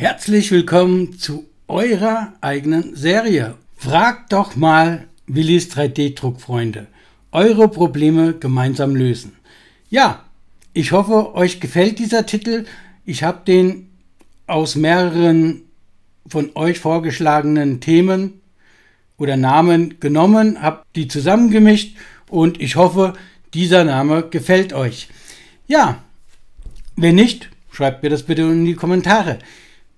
Herzlich willkommen zu eurer eigenen Serie. Fragt doch mal Willis 3D-Druckfreunde. Eure Probleme gemeinsam lösen. Ja, ich hoffe, euch gefällt dieser Titel. Ich habe den aus mehreren von euch vorgeschlagenen Themen oder Namen genommen, habe die zusammengemischt und ich hoffe, dieser Name gefällt euch. Ja, wenn nicht, schreibt mir das bitte in die Kommentare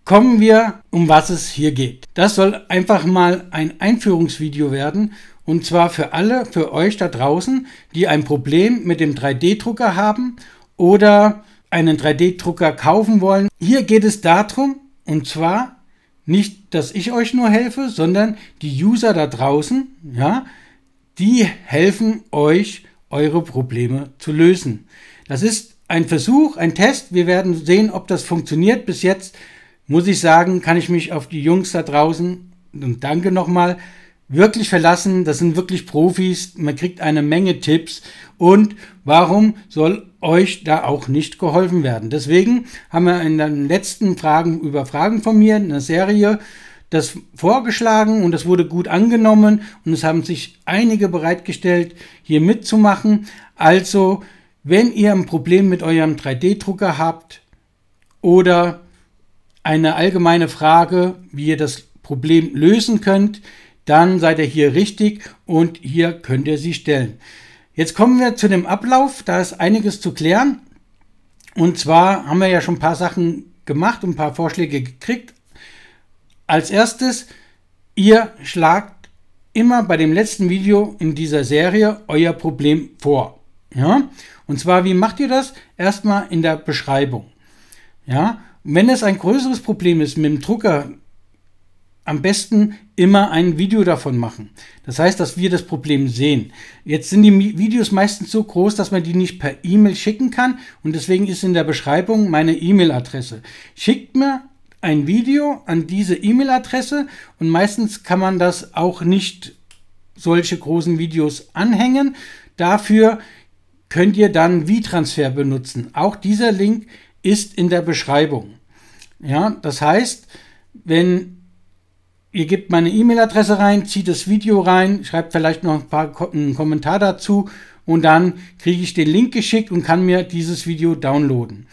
kommen wir, um was es hier geht. Das soll einfach mal ein Einführungsvideo werden und zwar für alle, für euch da draußen, die ein Problem mit dem 3D-Drucker haben oder einen 3D-Drucker kaufen wollen. Hier geht es darum, und zwar nicht, dass ich euch nur helfe, sondern die User da draußen, ja, die helfen euch, eure Probleme zu lösen. Das ist ein Versuch, ein Test. Wir werden sehen, ob das funktioniert. Bis jetzt muss ich sagen, kann ich mich auf die Jungs da draußen und danke nochmal wirklich verlassen. Das sind wirklich Profis. Man kriegt eine Menge Tipps. Und warum soll euch da auch nicht geholfen werden? Deswegen haben wir in den letzten Fragen über Fragen von mir in der Serie das vorgeschlagen und das wurde gut angenommen und es haben sich einige bereitgestellt, hier mitzumachen. Also, wenn ihr ein Problem mit eurem 3D-Drucker habt oder eine allgemeine Frage, wie ihr das Problem lösen könnt, dann seid ihr hier richtig und hier könnt ihr sie stellen. Jetzt kommen wir zu dem Ablauf, da ist einiges zu klären. Und zwar haben wir ja schon ein paar Sachen gemacht und ein paar Vorschläge gekriegt. Als erstes, ihr schlagt immer bei dem letzten Video in dieser Serie euer Problem vor. Ja? Und zwar, wie macht ihr das? Erstmal in der Beschreibung. Ja? Wenn es ein größeres Problem ist mit dem Drucker, am besten immer ein Video davon machen. Das heißt, dass wir das Problem sehen. Jetzt sind die Videos meistens so groß, dass man die nicht per E-Mail schicken kann und deswegen ist in der Beschreibung meine E-Mail-Adresse. Schickt mir ein Video an diese E-Mail-Adresse und meistens kann man das auch nicht solche großen Videos anhängen. Dafür könnt ihr dann WeTransfer benutzen. Auch dieser Link ist in der Beschreibung. Ja, das heißt, wenn ihr gebt meine E-Mail-Adresse rein, zieht das Video rein, schreibt vielleicht noch ein paar einen Kommentar dazu und dann kriege ich den Link geschickt und kann mir dieses Video downloaden.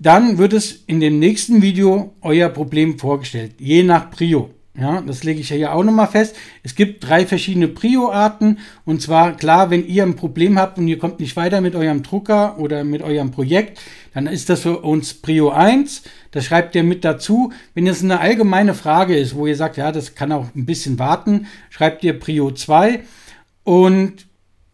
Dann wird es in dem nächsten Video euer Problem vorgestellt, je nach Prio. Ja, das lege ich ja hier auch nochmal fest. Es gibt drei verschiedene Prio-Arten. Und zwar, klar, wenn ihr ein Problem habt und ihr kommt nicht weiter mit eurem Drucker oder mit eurem Projekt, dann ist das für uns Prio 1. Das schreibt ihr mit dazu. Wenn es eine allgemeine Frage ist, wo ihr sagt, ja, das kann auch ein bisschen warten, schreibt ihr Prio 2. Und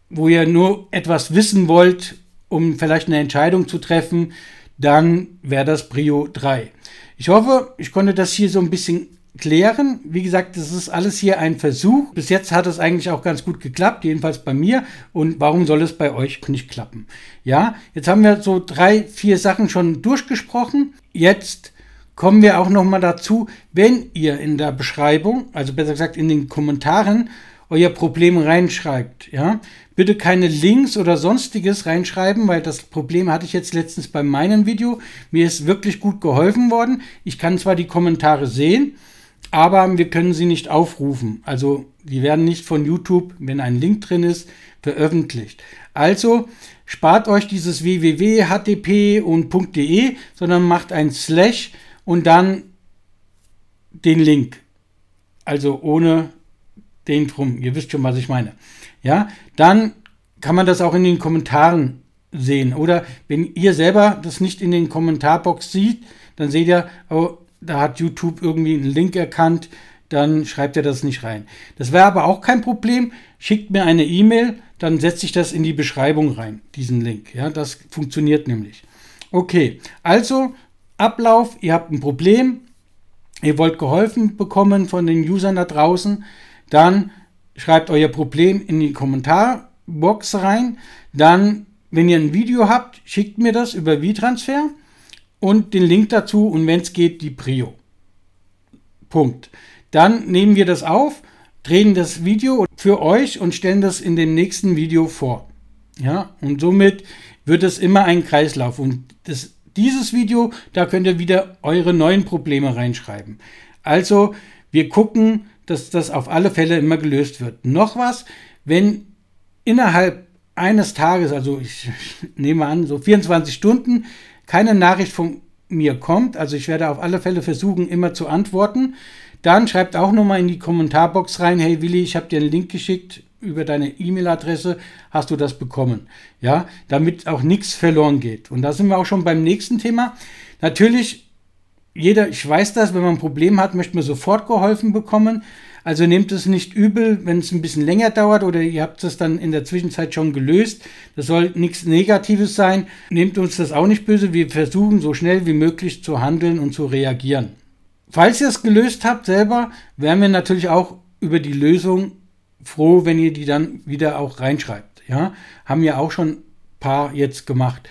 wo ihr nur etwas wissen wollt, um vielleicht eine Entscheidung zu treffen, dann wäre das Prio 3. Ich hoffe, ich konnte das hier so ein bisschen klären. Wie gesagt, das ist alles hier ein Versuch. Bis jetzt hat es eigentlich auch ganz gut geklappt, jedenfalls bei mir. Und warum soll es bei euch nicht klappen? Ja, jetzt haben wir so drei, vier Sachen schon durchgesprochen. Jetzt kommen wir auch nochmal dazu, wenn ihr in der Beschreibung, also besser gesagt in den Kommentaren, euer Problem reinschreibt. Ja? Bitte keine Links oder sonstiges reinschreiben, weil das Problem hatte ich jetzt letztens bei meinem Video. Mir ist wirklich gut geholfen worden. Ich kann zwar die Kommentare sehen, aber wir können sie nicht aufrufen. Also die werden nicht von YouTube, wenn ein Link drin ist, veröffentlicht. Also spart euch dieses www, und .de, sondern macht ein Slash und dann den Link. Also ohne den drum. Ihr wisst schon, was ich meine. Ja, dann kann man das auch in den Kommentaren sehen. Oder wenn ihr selber das nicht in den Kommentarbox sieht, dann seht ihr, oh, da hat YouTube irgendwie einen Link erkannt, dann schreibt er das nicht rein. Das wäre aber auch kein Problem. Schickt mir eine E-Mail, dann setze ich das in die Beschreibung rein, diesen Link. Ja, das funktioniert nämlich. Okay, also Ablauf, ihr habt ein Problem, ihr wollt geholfen bekommen von den Usern da draußen, dann schreibt euer Problem in die Kommentarbox rein. Dann, wenn ihr ein Video habt, schickt mir das über WeTransfer. transfer und den Link dazu und wenn es geht, die Prio. Punkt. Dann nehmen wir das auf, drehen das Video für euch und stellen das in dem nächsten Video vor. Ja, und somit wird es immer ein Kreislauf. Und das, dieses Video, da könnt ihr wieder eure neuen Probleme reinschreiben. Also, wir gucken, dass das auf alle Fälle immer gelöst wird. Noch was, wenn innerhalb eines Tages, also ich nehme an, so 24 Stunden, keine Nachricht von mir kommt, also ich werde auf alle Fälle versuchen, immer zu antworten, dann schreibt auch nochmal in die Kommentarbox rein, hey Willi, ich habe dir einen Link geschickt über deine E-Mail-Adresse, hast du das bekommen, ja, damit auch nichts verloren geht. Und da sind wir auch schon beim nächsten Thema. Natürlich, jeder, ich weiß das, wenn man ein Problem hat, möchte man sofort geholfen bekommen, also nehmt es nicht übel, wenn es ein bisschen länger dauert oder ihr habt es dann in der Zwischenzeit schon gelöst. Das soll nichts Negatives sein. Nehmt uns das auch nicht böse. Wir versuchen so schnell wie möglich zu handeln und zu reagieren. Falls ihr es gelöst habt selber, wären wir natürlich auch über die Lösung froh, wenn ihr die dann wieder auch reinschreibt. Ja, haben ja auch schon ein paar jetzt gemacht.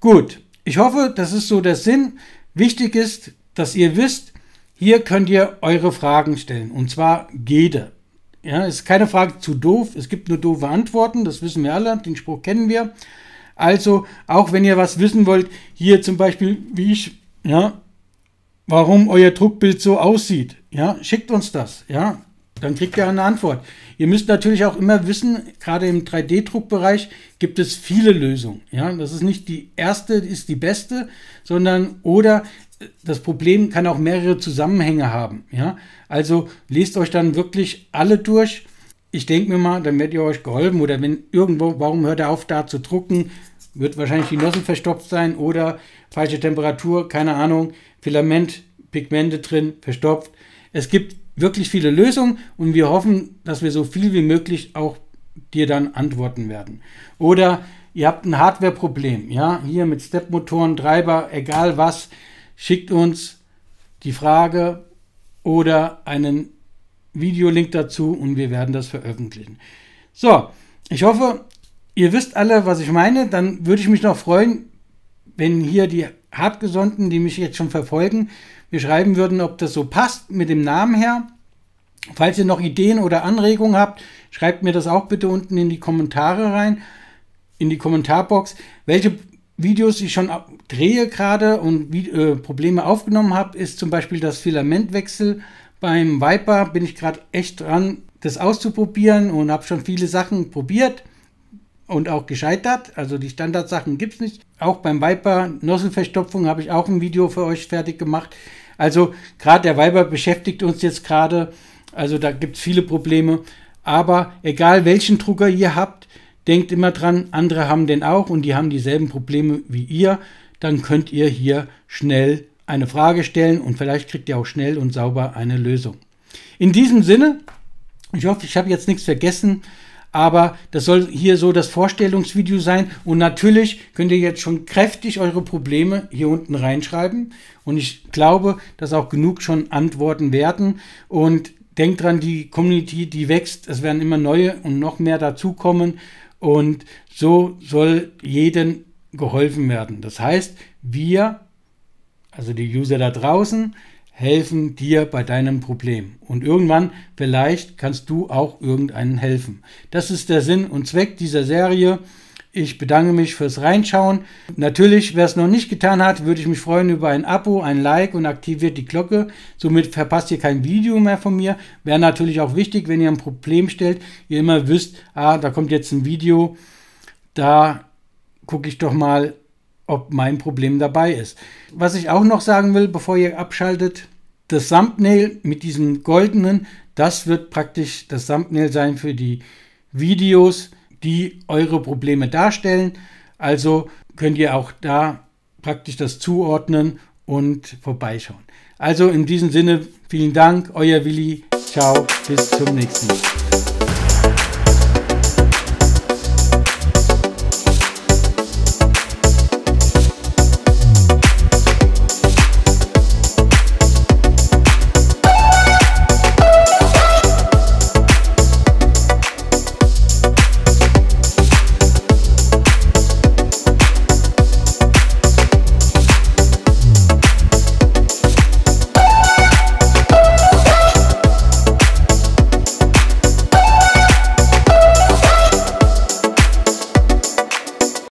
Gut, ich hoffe, das ist so der Sinn. Wichtig ist, dass ihr wisst, hier könnt ihr eure Fragen stellen und zwar jede. Ja, ist keine Frage zu doof, es gibt nur doofe Antworten, das wissen wir alle, den Spruch kennen wir. Also, auch wenn ihr was wissen wollt, hier zum Beispiel, wie ich, ja, warum euer Druckbild so aussieht, ja, schickt uns das, ja. Dann kriegt ihr eine Antwort. Ihr müsst natürlich auch immer wissen, gerade im 3D-Druckbereich gibt es viele Lösungen. Ja, das ist nicht die erste, ist die beste, sondern oder das Problem kann auch mehrere Zusammenhänge haben. Ja, also lest euch dann wirklich alle durch. Ich denke mir mal, dann werdet ihr euch geholfen oder wenn irgendwo, warum hört er auf da zu drucken? Wird wahrscheinlich die Nosse verstopft sein oder falsche Temperatur, keine Ahnung, Filament, Pigmente drin, verstopft. Es gibt wirklich viele Lösungen und wir hoffen, dass wir so viel wie möglich auch dir dann antworten werden. Oder ihr habt ein Hardware-Problem, ja, hier mit Stepmotoren, Treiber, egal was, schickt uns die Frage oder einen Videolink dazu und wir werden das veröffentlichen. So, ich hoffe, ihr wisst alle, was ich meine. Dann würde ich mich noch freuen, wenn hier die Hartgesonnten, die mich jetzt schon verfolgen, wir schreiben würden, ob das so passt mit dem Namen her. Falls ihr noch Ideen oder Anregungen habt, schreibt mir das auch bitte unten in die Kommentare rein, in die Kommentarbox, welche Videos ich schon drehe gerade und äh, Probleme aufgenommen habe, ist zum Beispiel das Filamentwechsel. Beim Viper bin ich gerade echt dran, das auszuprobieren und habe schon viele Sachen probiert und auch gescheitert. Also die Standardsachen gibt es nicht. Auch beim Viper Nosselverstopfung habe ich auch ein Video für euch fertig gemacht. Also gerade der Viper beschäftigt uns jetzt gerade. Also da gibt es viele Probleme. Aber egal welchen Drucker ihr habt, denkt immer dran, andere haben den auch und die haben dieselben Probleme wie ihr. Dann könnt ihr hier schnell eine Frage stellen und vielleicht kriegt ihr auch schnell und sauber eine Lösung. In diesem Sinne, ich hoffe, ich habe jetzt nichts vergessen aber das soll hier so das Vorstellungsvideo sein und natürlich könnt ihr jetzt schon kräftig eure Probleme hier unten reinschreiben und ich glaube, dass auch genug schon Antworten werden und denkt dran, die Community, die wächst, es werden immer neue und noch mehr dazukommen und so soll jedem geholfen werden. Das heißt, wir, also die User da draußen, helfen dir bei deinem Problem. Und irgendwann vielleicht kannst du auch irgendeinen helfen. Das ist der Sinn und Zweck dieser Serie. Ich bedanke mich fürs Reinschauen. Natürlich, wer es noch nicht getan hat, würde ich mich freuen über ein Abo, ein Like und aktiviert die Glocke. Somit verpasst ihr kein Video mehr von mir. Wäre natürlich auch wichtig, wenn ihr ein Problem stellt, ihr immer wisst, ah, da kommt jetzt ein Video, da gucke ich doch mal, ob mein Problem dabei ist. Was ich auch noch sagen will, bevor ihr abschaltet, das Thumbnail mit diesem goldenen, das wird praktisch das Thumbnail sein für die Videos, die eure Probleme darstellen. Also könnt ihr auch da praktisch das zuordnen und vorbeischauen. Also in diesem Sinne, vielen Dank, euer Willi. Ciao, bis zum nächsten Mal.